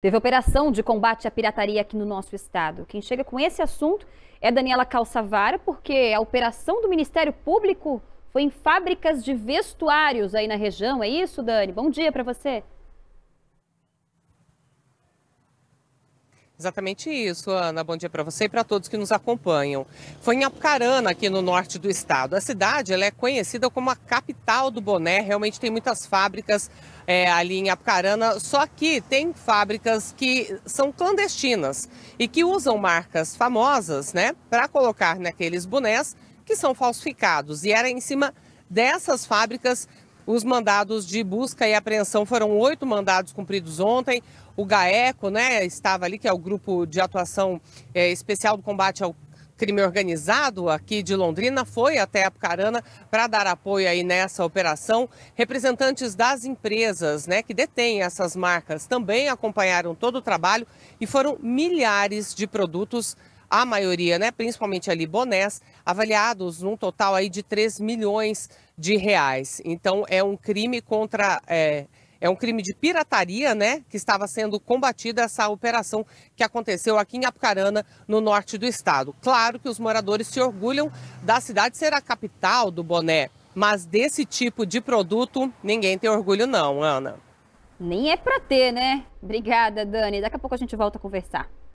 Teve operação de combate à pirataria aqui no nosso estado. Quem chega com esse assunto é Daniela Calçavara, porque a operação do Ministério Público foi em fábricas de vestuários aí na região. É isso, Dani? Bom dia para você. Exatamente isso, Ana. Bom dia para você e para todos que nos acompanham. Foi em Apucarana, aqui no norte do estado. A cidade ela é conhecida como a capital do boné. Realmente tem muitas fábricas é, ali em Apucarana. Só que tem fábricas que são clandestinas e que usam marcas famosas, né, para colocar naqueles bonés que são falsificados. E era em cima dessas fábricas os mandados de busca e apreensão foram oito mandados cumpridos ontem. O GAECO né, estava ali, que é o Grupo de Atuação é, Especial do Combate ao crime organizado aqui de Londrina foi até Apucarana para dar apoio aí nessa operação. Representantes das empresas né, que detêm essas marcas também acompanharam todo o trabalho e foram milhares de produtos a maioria, né, principalmente ali bonés, avaliados num total aí de 3 milhões de reais. Então, é um crime contra é, é um crime de pirataria, né? Que estava sendo combatida essa operação que aconteceu aqui em Apucarana, no norte do estado. Claro que os moradores se orgulham da cidade ser a capital do boné, mas desse tipo de produto ninguém tem orgulho, não, Ana. Nem é para ter, né? Obrigada, Dani. Daqui a pouco a gente volta a conversar.